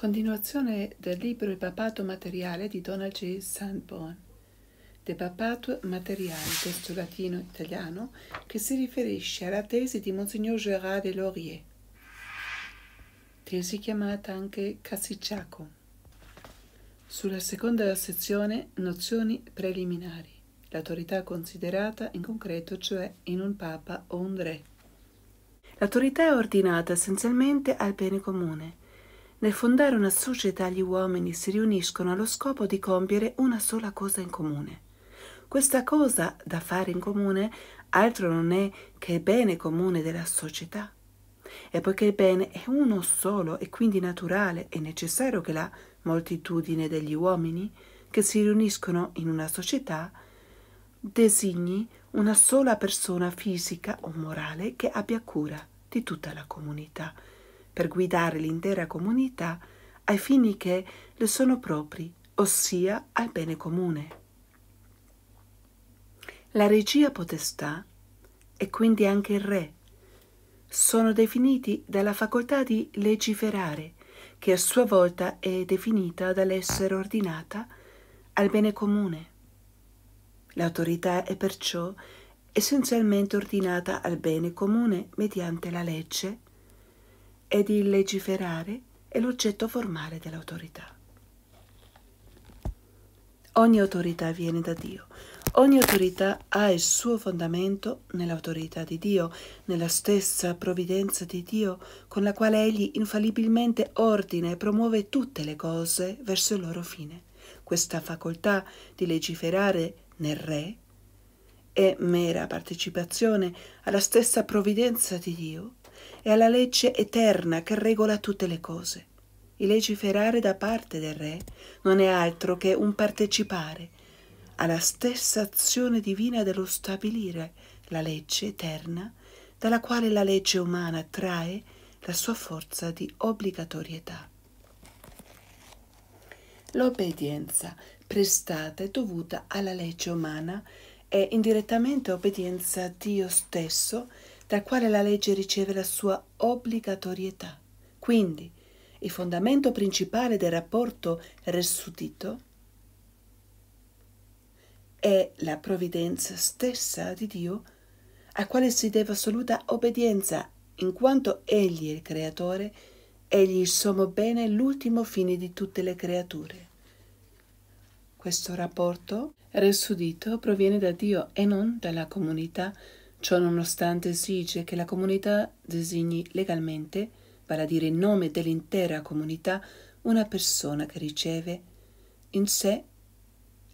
Continuazione del libro Il papato materiale di Donald J. Sanborn. De papato materiale, testo latino italiano, che si riferisce alla tesi di Monsignor Gérard de Laurier, tesi chiamata anche Casicciaco. Sulla seconda sezione, nozioni preliminari, l'autorità considerata in concreto, cioè in un papa o un re. L'autorità è ordinata essenzialmente al bene comune nel fondare una società gli uomini si riuniscono allo scopo di compiere una sola cosa in comune. Questa cosa da fare in comune altro non è che il bene comune della società. E poiché il bene è uno solo e quindi naturale e necessario che la moltitudine degli uomini che si riuniscono in una società designi una sola persona fisica o morale che abbia cura di tutta la comunità per guidare l'intera comunità ai fini che le sono propri, ossia al bene comune. La regia potestà e quindi anche il re sono definiti dalla facoltà di legiferare, che a sua volta è definita dall'essere ordinata al bene comune. L'autorità è perciò essenzialmente ordinata al bene comune mediante la legge ed il legiferare è l'oggetto formale dell'autorità. Ogni autorità viene da Dio. Ogni autorità ha il suo fondamento nell'autorità di Dio, nella stessa provvidenza di Dio con la quale Egli infallibilmente ordina e promuove tutte le cose verso il loro fine. Questa facoltà di legiferare nel Re è mera partecipazione alla stessa provvidenza di Dio e alla legge eterna che regola tutte le cose. Il legiferare da parte del Re non è altro che un partecipare alla stessa azione divina dello stabilire la legge eterna, dalla quale la legge umana trae la sua forza di obbligatorietà. L'obbedienza prestata e dovuta alla legge umana è indirettamente obbedienza a Dio stesso dal quale la legge riceve la sua obbligatorietà. Quindi, il fondamento principale del rapporto resuscito è la provvidenza stessa di Dio, a quale si deve assoluta obbedienza, in quanto Egli è il Creatore, Egli il sommo bene, l'ultimo fine di tutte le creature. Questo rapporto resuscito proviene da Dio e non dalla comunità Ciò Ciononostante esige che la comunità designi legalmente, vale a dire in nome dell'intera comunità, una persona che riceve in sé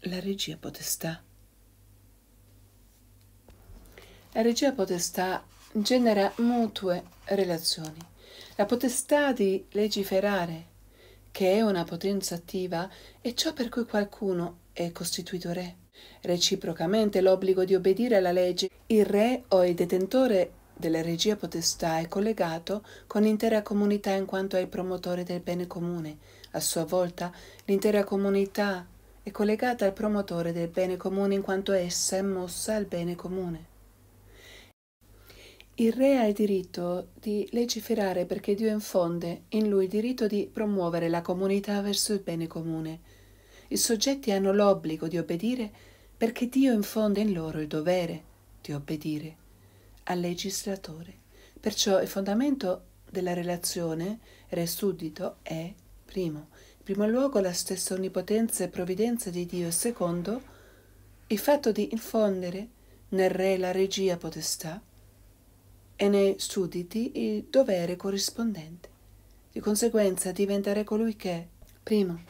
la regia potestà. La regia potestà genera mutue relazioni. La potestà di legiferare, che è una potenza attiva, è ciò per cui qualcuno è costituito re. Reciprocamente l'obbligo di obbedire alla legge, il re o il detentore della regia potestà è collegato con l'intera comunità in quanto è il promotore del bene comune. A sua volta l'intera comunità è collegata al promotore del bene comune in quanto essa è mossa al bene comune. Il re ha il diritto di legiferare perché Dio infonde in lui il diritto di promuovere la comunità verso il bene comune. I soggetti hanno l'obbligo di obbedire perché Dio infonde in loro il dovere di obbedire al legislatore. Perciò il fondamento della relazione re suddito è, primo, in primo luogo la stessa onnipotenza e provvidenza di Dio e secondo, il fatto di infondere nel re la regia potestà e nei sudditi il dovere corrispondente. Di conseguenza diventa re colui che, primo,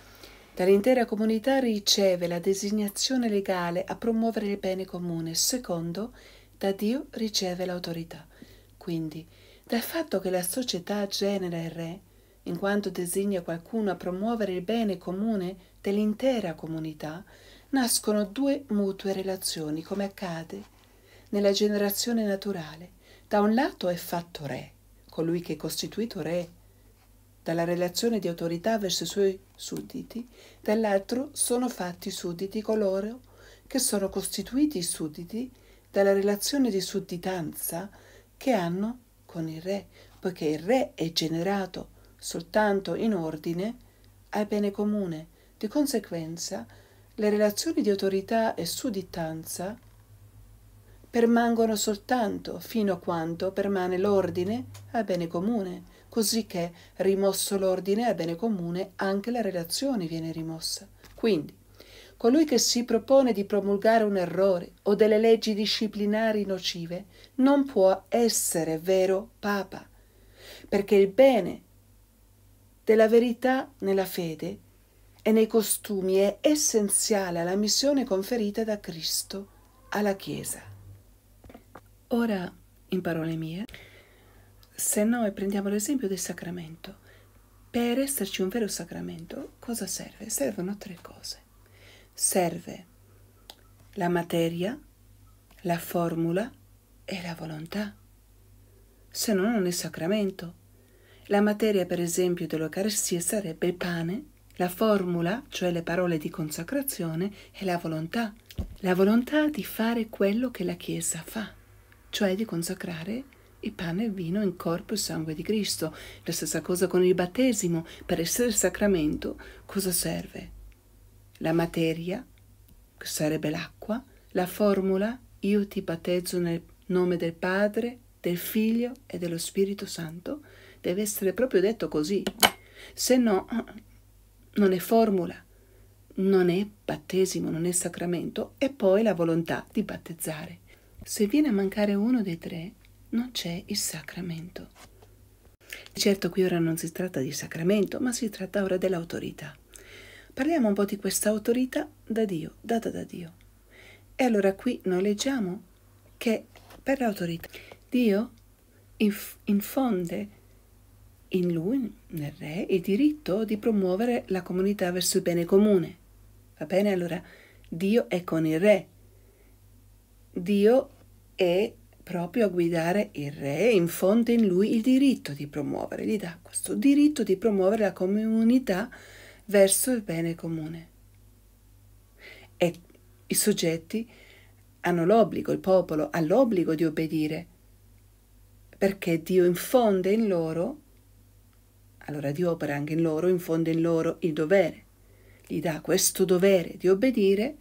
Dall'intera comunità riceve la designazione legale a promuovere il bene comune, secondo da Dio riceve l'autorità. Quindi, dal fatto che la società genera il re, in quanto designa qualcuno a promuovere il bene comune dell'intera comunità, nascono due mutue relazioni, come accade nella generazione naturale. Da un lato è fatto re, colui che è costituito re dalla relazione di autorità verso i suoi sudditi, dall'altro sono fatti sudditi coloro che sono costituiti i sudditi dalla relazione di sudditanza che hanno con il re, poiché il re è generato soltanto in ordine al bene comune. Di conseguenza, le relazioni di autorità e sudditanza permangono soltanto fino a quanto permane l'ordine al bene comune cosicché rimosso l'ordine a bene comune, anche la relazione viene rimossa. Quindi, colui che si propone di promulgare un errore o delle leggi disciplinari nocive non può essere vero Papa, perché il bene della verità nella fede e nei costumi è essenziale alla missione conferita da Cristo alla Chiesa. Ora, in parole mie, se noi prendiamo l'esempio del sacramento, per esserci un vero sacramento, cosa serve? Servono tre cose. Serve la materia, la formula e la volontà. Se no non è sacramento. La materia, per esempio, dell'Eucaristia sarebbe il pane, la formula, cioè le parole di consacrazione, e la volontà. La volontà di fare quello che la Chiesa fa, cioè di consacrare il pane e il vino in corpo e sangue di Cristo. La stessa cosa con il battesimo, per essere sacramento, cosa serve? La materia, che sarebbe l'acqua, la formula, io ti battezzo nel nome del Padre, del Figlio e dello Spirito Santo, deve essere proprio detto così, se no non è formula, non è battesimo, non è sacramento, e poi la volontà di battezzare. Se viene a mancare uno dei tre, non c'è il sacramento. Certo qui ora non si tratta di sacramento, ma si tratta ora dell'autorità. Parliamo un po' di questa autorità da Dio, data da Dio. E allora qui noi leggiamo che per l'autorità Dio infonde in lui, nel re, il diritto di promuovere la comunità verso il bene comune. Va bene? Allora Dio è con il re. Dio è proprio a guidare il re e infonde in lui il diritto di promuovere, gli dà questo diritto di promuovere la comunità verso il bene comune. E i soggetti hanno l'obbligo, il popolo ha l'obbligo di obbedire, perché Dio infonde in loro, allora Dio opera anche in loro, infonde in loro il dovere, gli dà questo dovere di obbedire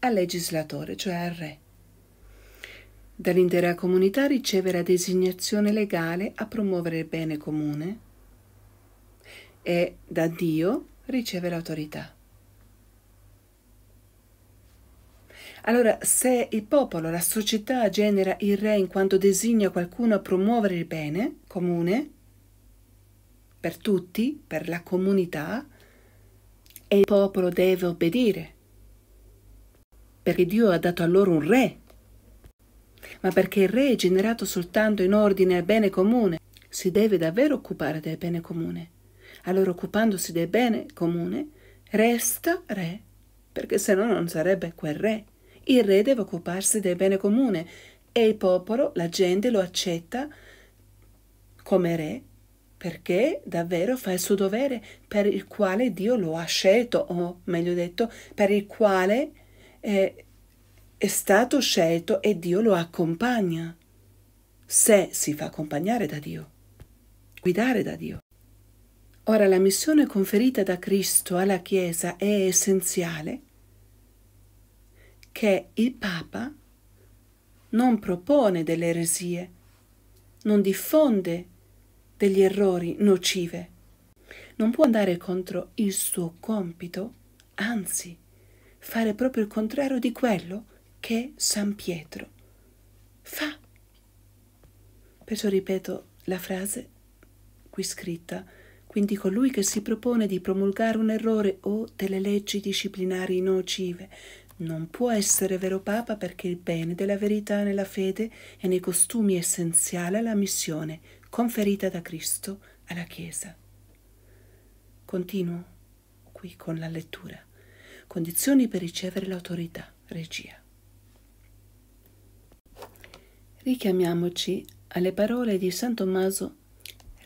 al legislatore, cioè al re dall'intera comunità riceve la designazione legale a promuovere il bene comune e da Dio riceve l'autorità. Allora, se il popolo, la società genera il re in quanto designa qualcuno a promuovere il bene comune, per tutti, per la comunità, e il popolo deve obbedire, perché Dio ha dato a loro un re ma perché il re è generato soltanto in ordine al bene comune, si deve davvero occupare del bene comune. Allora occupandosi del bene comune, resta re, perché se no non sarebbe quel re. Il re deve occuparsi del bene comune e il popolo, la gente lo accetta come re perché davvero fa il suo dovere per il quale Dio lo ha scelto, o meglio detto, per il quale eh, è stato scelto e Dio lo accompagna, se si fa accompagnare da Dio, guidare da Dio. Ora la missione conferita da Cristo alla Chiesa è essenziale che il Papa non propone delle eresie, non diffonde degli errori nocive, non può andare contro il suo compito, anzi fare proprio il contrario di quello che San Pietro fa. Perciò ripeto la frase qui scritta, quindi colui che si propone di promulgare un errore o delle leggi disciplinari nocive non può essere vero Papa perché il bene della verità nella fede e nei costumi è essenziale alla missione conferita da Cristo alla Chiesa. Continuo qui con la lettura. Condizioni per ricevere l'autorità, regia. Richiamiamoci alle parole di San Tommaso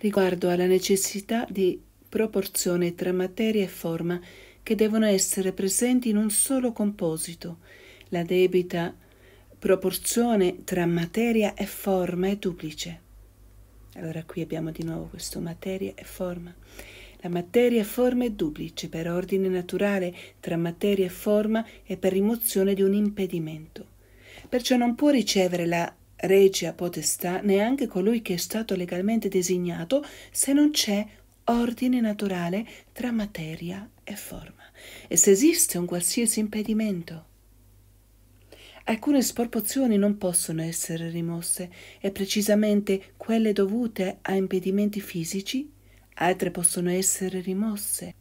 riguardo alla necessità di proporzione tra materia e forma che devono essere presenti in un solo composito. La debita proporzione tra materia e forma è duplice. Allora qui abbiamo di nuovo questo materia e forma. La materia e forma è duplice per ordine naturale tra materia e forma e per rimozione di un impedimento. Perciò non può ricevere la regia potestà neanche colui che è stato legalmente designato se non c'è ordine naturale tra materia e forma e se esiste un qualsiasi impedimento. Alcune sporpozioni non possono essere rimosse e precisamente quelle dovute a impedimenti fisici, altre possono essere rimosse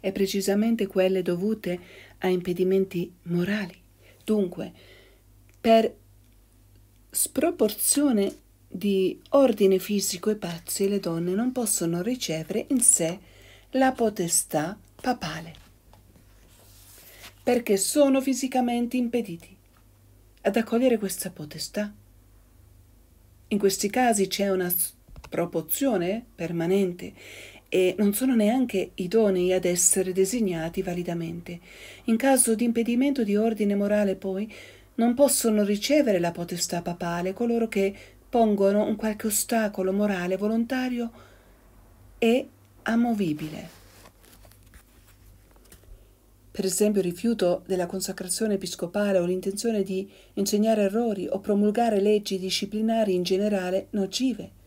e precisamente quelle dovute a impedimenti morali. Dunque, per sproporzione di ordine fisico e pazzi le donne non possono ricevere in sé la potestà papale, perché sono fisicamente impediti ad accogliere questa potestà. In questi casi c'è una proporzione permanente e non sono neanche idonei ad essere designati validamente. In caso di impedimento di ordine morale, poi, non possono ricevere la potestà papale coloro che pongono un qualche ostacolo morale volontario e amovibile. Per esempio il rifiuto della consacrazione episcopale o l'intenzione di insegnare errori o promulgare leggi disciplinari in generale nocive,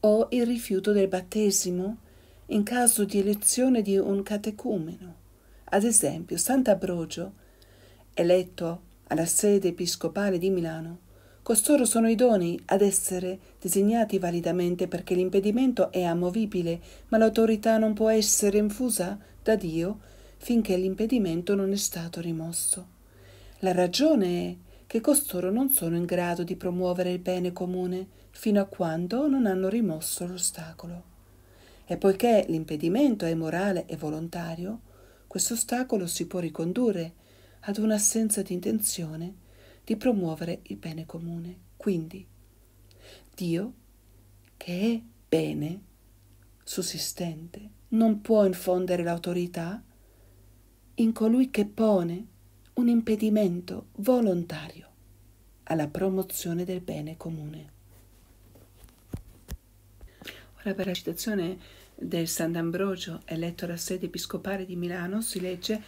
o il rifiuto del battesimo in caso di elezione di un catecumeno. Ad esempio, Sant'Abrogio, eletto alla sede episcopale di Milano, costoro sono idoni ad essere designati validamente perché l'impedimento è amovibile, ma l'autorità non può essere infusa da Dio finché l'impedimento non è stato rimosso. La ragione è che costoro non sono in grado di promuovere il bene comune fino a quando non hanno rimosso l'ostacolo. E poiché l'impedimento è morale e volontario, questo ostacolo si può ricondurre ad un'assenza di intenzione di promuovere il bene comune. Quindi Dio, che è bene, sussistente, non può infondere l'autorità in colui che pone un impedimento volontario alla promozione del bene comune. Ora per la citazione del Sant'Ambrogio, eletto alla sede episcopale di Milano, si legge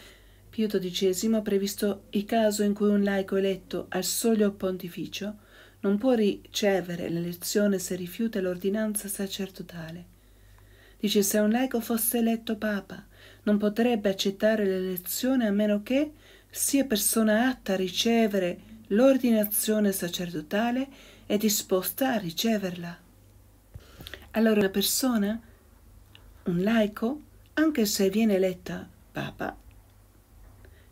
Pio XII ha previsto il caso in cui un laico eletto al soglio pontificio non può ricevere l'elezione se rifiuta l'ordinanza sacerdotale. Dice se un laico fosse eletto papa, non potrebbe accettare l'elezione a meno che sia persona atta a ricevere l'ordinazione sacerdotale e disposta a riceverla. Allora una persona, un laico, anche se viene eletta papa,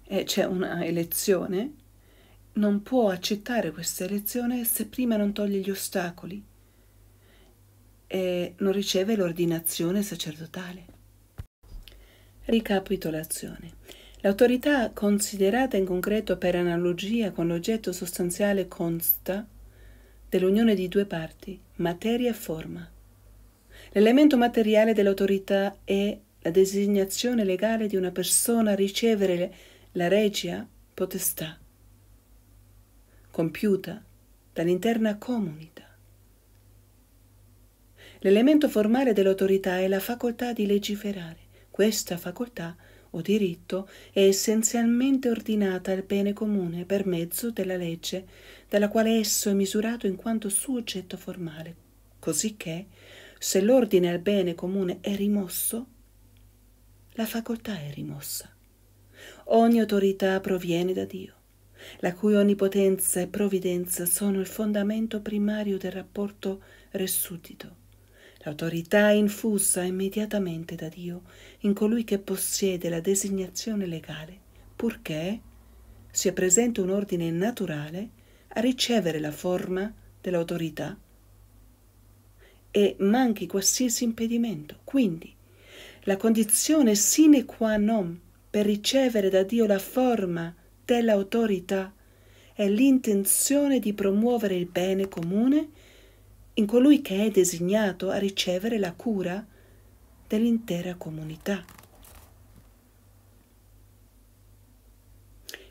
e c'è una elezione, non può accettare questa elezione se prima non toglie gli ostacoli e non riceve l'ordinazione sacerdotale. Ricapitolazione. L'autorità considerata in concreto per analogia con l'oggetto sostanziale consta dell'unione di due parti, materia e forma. L'elemento materiale dell'autorità è la designazione legale di una persona a ricevere le la regia potestà, compiuta dall'interna comunità. L'elemento formale dell'autorità è la facoltà di legiferare. Questa facoltà o diritto è essenzialmente ordinata al bene comune per mezzo della legge dalla quale esso è misurato in quanto suo oggetto formale, cosicché se l'ordine al bene comune è rimosso, la facoltà è rimossa. Ogni autorità proviene da Dio, la cui onnipotenza e provvidenza sono il fondamento primario del rapporto resuscito. L'autorità è infusa immediatamente da Dio in colui che possiede la designazione legale, purché sia presente un ordine naturale a ricevere la forma dell'autorità e manchi qualsiasi impedimento. Quindi, la condizione sine qua non per ricevere da Dio la forma dell'autorità e l'intenzione di promuovere il bene comune in colui che è designato a ricevere la cura dell'intera comunità.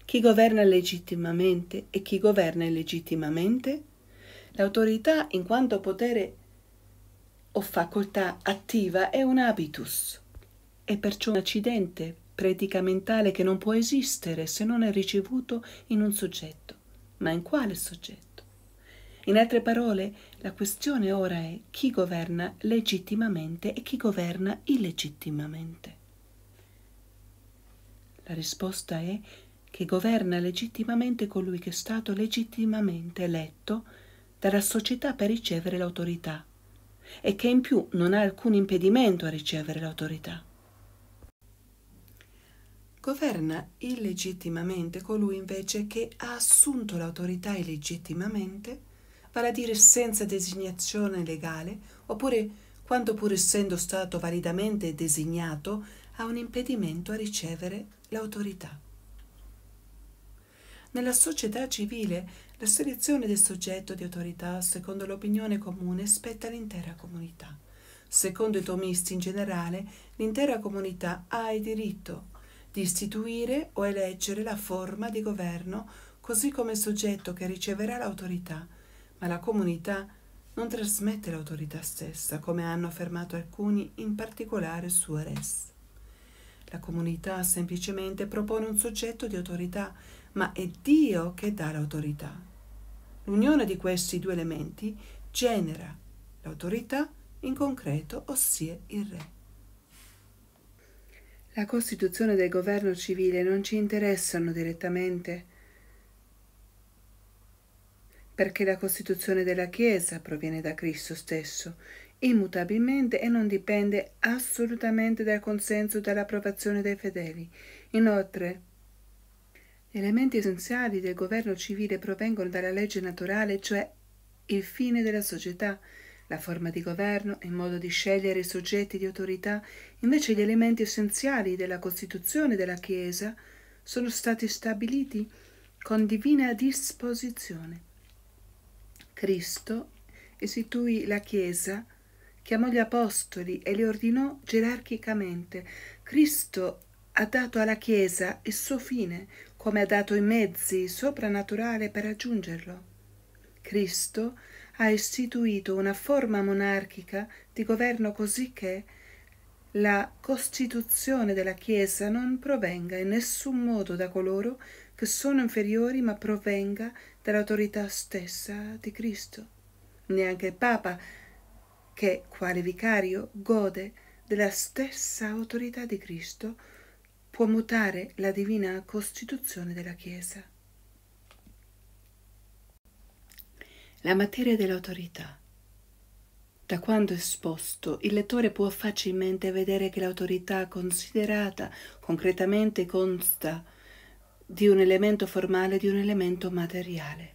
Chi governa legittimamente e chi governa illegittimamente? L'autorità in quanto potere o facoltà attiva è un habitus, è perciò un accidente predica mentale che non può esistere se non è ricevuto in un soggetto. Ma in quale soggetto? In altre parole, la questione ora è chi governa legittimamente e chi governa illegittimamente. La risposta è che governa legittimamente colui che è stato legittimamente eletto dalla società per ricevere l'autorità e che in più non ha alcun impedimento a ricevere l'autorità governa illegittimamente colui invece che ha assunto l'autorità illegittimamente, vale a dire senza designazione legale, oppure quando pur essendo stato validamente designato ha un impedimento a ricevere l'autorità. Nella società civile la selezione del soggetto di autorità, secondo l'opinione comune, spetta all'intera comunità. Secondo i tomisti in generale, l'intera comunità ha il diritto di istituire o eleggere la forma di governo così come soggetto che riceverà l'autorità, ma la comunità non trasmette l'autorità stessa, come hanno affermato alcuni, in particolare Suarez. La comunità semplicemente propone un soggetto di autorità, ma è Dio che dà l'autorità. L'unione di questi due elementi genera l'autorità in concreto, ossia il re la costituzione del governo civile non ci interessano direttamente, perché la costituzione della Chiesa proviene da Cristo stesso, immutabilmente e non dipende assolutamente dal consenso e dall'approvazione dei fedeli. Inoltre, gli elementi essenziali del governo civile provengono dalla legge naturale, cioè il fine della società, la forma di governo, il modo di scegliere i soggetti di autorità, invece gli elementi essenziali della Costituzione della Chiesa sono stati stabiliti con divina disposizione. Cristo istituì la Chiesa, chiamò gli Apostoli e li ordinò gerarchicamente. Cristo ha dato alla Chiesa il suo fine, come ha dato i mezzi soprannaturali per raggiungerlo. Cristo ha ha istituito una forma monarchica di governo così che la Costituzione della Chiesa non provenga in nessun modo da coloro che sono inferiori, ma provenga dall'autorità stessa di Cristo. Neanche il Papa, che quale vicario gode della stessa autorità di Cristo, può mutare la divina Costituzione della Chiesa. la materia dell'autorità. Da quando esposto, il lettore può facilmente vedere che l'autorità considerata concretamente consta di un elemento formale e di un elemento materiale.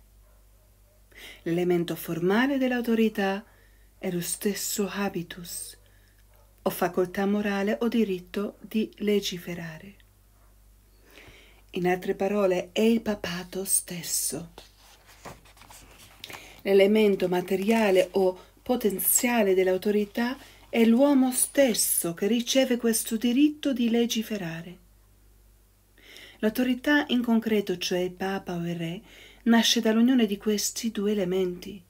L'elemento formale dell'autorità è lo stesso habitus, o facoltà morale o diritto di legiferare. In altre parole, è il papato stesso. L'elemento materiale o potenziale dell'autorità è l'uomo stesso che riceve questo diritto di legiferare. L'autorità in concreto, cioè il Papa o il Re, nasce dall'unione di questi due elementi.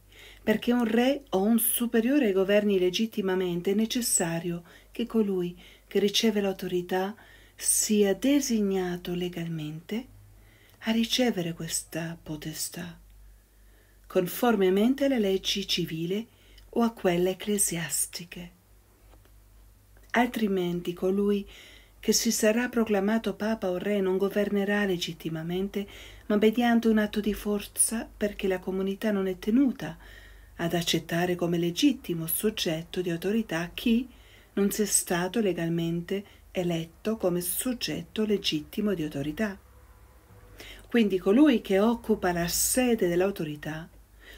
Perché un re o un superiore governi legittimamente è necessario che colui che riceve l'autorità sia designato legalmente a ricevere questa potestà conformemente alle leggi civili o a quelle ecclesiastiche. Altrimenti colui che si sarà proclamato papa o re non governerà legittimamente, ma mediante un atto di forza perché la comunità non è tenuta ad accettare come legittimo soggetto di autorità chi non sia stato legalmente eletto come soggetto legittimo di autorità. Quindi colui che occupa la sede dell'autorità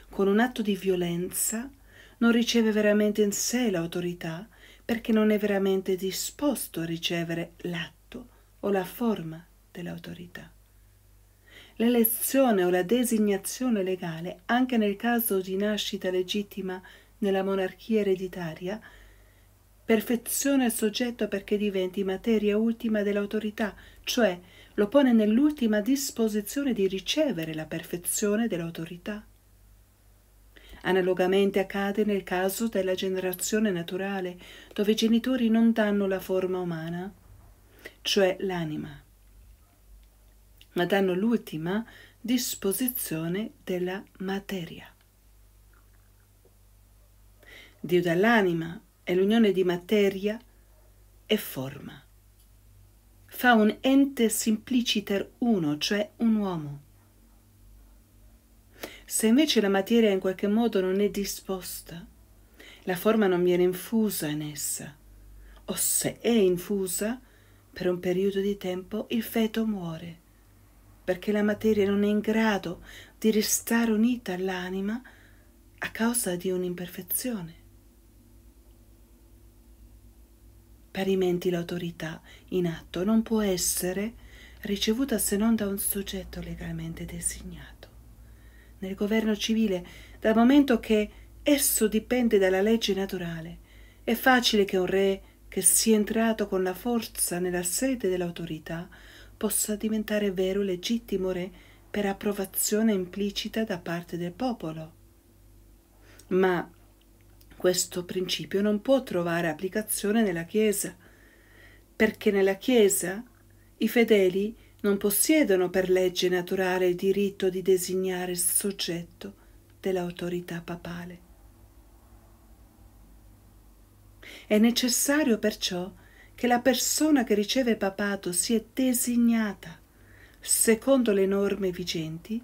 con un atto di violenza non riceve veramente in sé l'autorità perché non è veramente disposto a ricevere l'atto o la forma dell'autorità. L'elezione o la designazione legale, anche nel caso di nascita legittima nella monarchia ereditaria, perfeziona il soggetto perché diventi materia ultima dell'autorità, cioè lo pone nell'ultima disposizione di ricevere la perfezione dell'autorità Analogamente accade nel caso della generazione naturale, dove i genitori non danno la forma umana, cioè l'anima, ma danno l'ultima disposizione della materia. Dio dall'anima è l'unione di materia e forma. Fa un ente simpliciter uno, cioè un uomo se invece la materia in qualche modo non è disposta, la forma non viene infusa in essa, o se è infusa, per un periodo di tempo il feto muore, perché la materia non è in grado di restare unita all'anima a causa di un'imperfezione. Parimenti l'autorità in atto non può essere ricevuta se non da un soggetto legalmente designato nel governo civile, dal momento che esso dipende dalla legge naturale. È facile che un re che sia entrato con la forza nella sede dell'autorità possa diventare vero e legittimo re per approvazione implicita da parte del popolo. Ma questo principio non può trovare applicazione nella Chiesa, perché nella Chiesa i fedeli non possiedono per legge naturale il diritto di designare il soggetto dell'autorità papale. È necessario perciò che la persona che riceve papato sia designata, secondo le norme vigenti,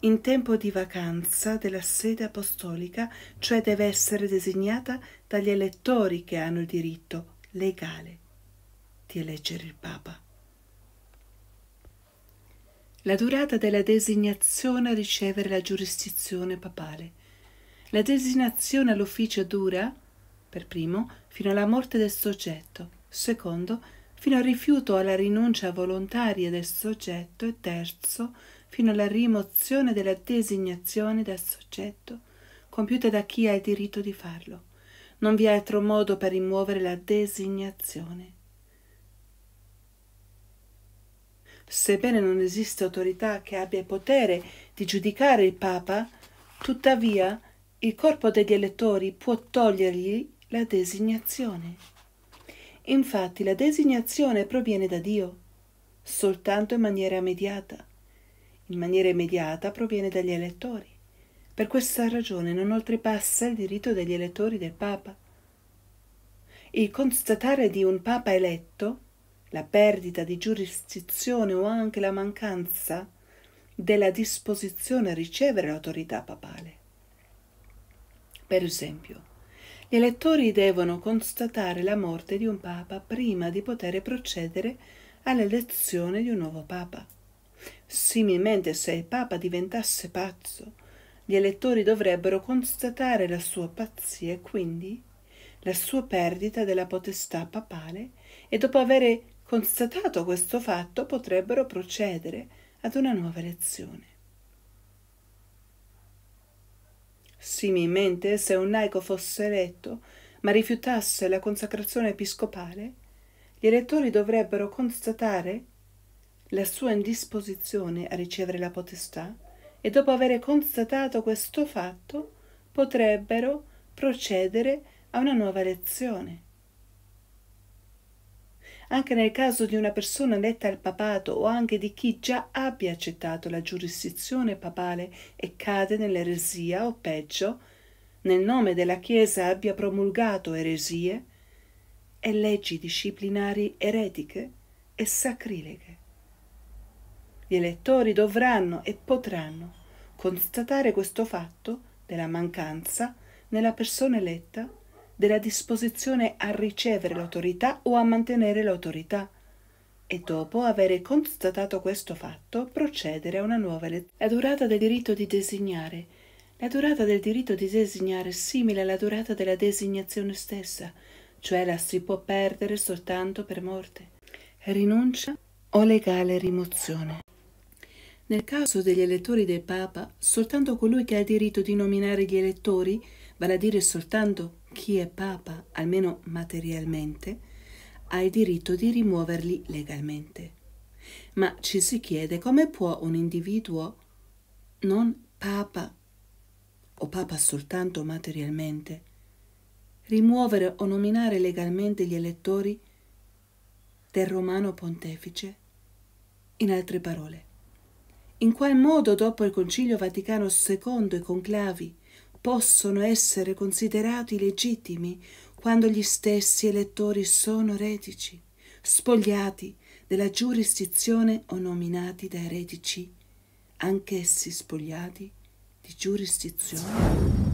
in tempo di vacanza della sede apostolica, cioè deve essere designata dagli elettori che hanno il diritto legale di eleggere il Papa la durata della designazione a ricevere la giurisdizione papale. La designazione all'ufficio dura, per primo, fino alla morte del soggetto, secondo, fino al rifiuto o alla rinuncia volontaria del soggetto e terzo, fino alla rimozione della designazione dal soggetto, compiuta da chi ha il diritto di farlo. Non vi è altro modo per rimuovere la designazione. Sebbene non esista autorità che abbia potere di giudicare il Papa, tuttavia il corpo degli elettori può togliergli la designazione. Infatti la designazione proviene da Dio, soltanto in maniera mediata. In maniera immediata proviene dagli elettori. Per questa ragione non oltrepassa il diritto degli elettori del Papa. Il constatare di un Papa eletto la perdita di giurisdizione o anche la mancanza della disposizione a ricevere l'autorità papale. Per esempio, gli elettori devono constatare la morte di un papa prima di poter procedere all'elezione di un nuovo papa. Similmente, se il papa diventasse pazzo, gli elettori dovrebbero constatare la sua pazzia e quindi la sua perdita della potestà papale e dopo avere Constatato questo fatto potrebbero procedere ad una nuova elezione. Similmente, se un laico fosse eletto, ma rifiutasse la consacrazione episcopale, gli elettori dovrebbero constatare la sua indisposizione a ricevere la potestà e dopo aver constatato questo fatto potrebbero procedere a una nuova elezione anche nel caso di una persona eletta al papato o anche di chi già abbia accettato la giurisdizione papale e cade nell'eresia o peggio, nel nome della Chiesa abbia promulgato eresie e leggi disciplinari eretiche e sacrileghe. Gli elettori dovranno e potranno constatare questo fatto della mancanza nella persona eletta della disposizione a ricevere l'autorità o a mantenere l'autorità e dopo aver constatato questo fatto procedere a una nuova elezione. La durata del diritto di designare. La durata del diritto di designare è simile alla durata della designazione stessa, cioè la si può perdere soltanto per morte, rinuncia o legale rimozione. Nel caso degli elettori del Papa, soltanto colui che ha il diritto di nominare gli elettori, vale a dire soltanto chi è papa, almeno materialmente, ha il diritto di rimuoverli legalmente. Ma ci si chiede come può un individuo non papa o papa soltanto materialmente rimuovere o nominare legalmente gli elettori del romano pontefice? In altre parole, in qual modo dopo il Concilio Vaticano II i conclavi possono essere considerati legittimi quando gli stessi elettori sono eretici, spogliati della giurisdizione o nominati da eretici, anch'essi spogliati di giurisdizione.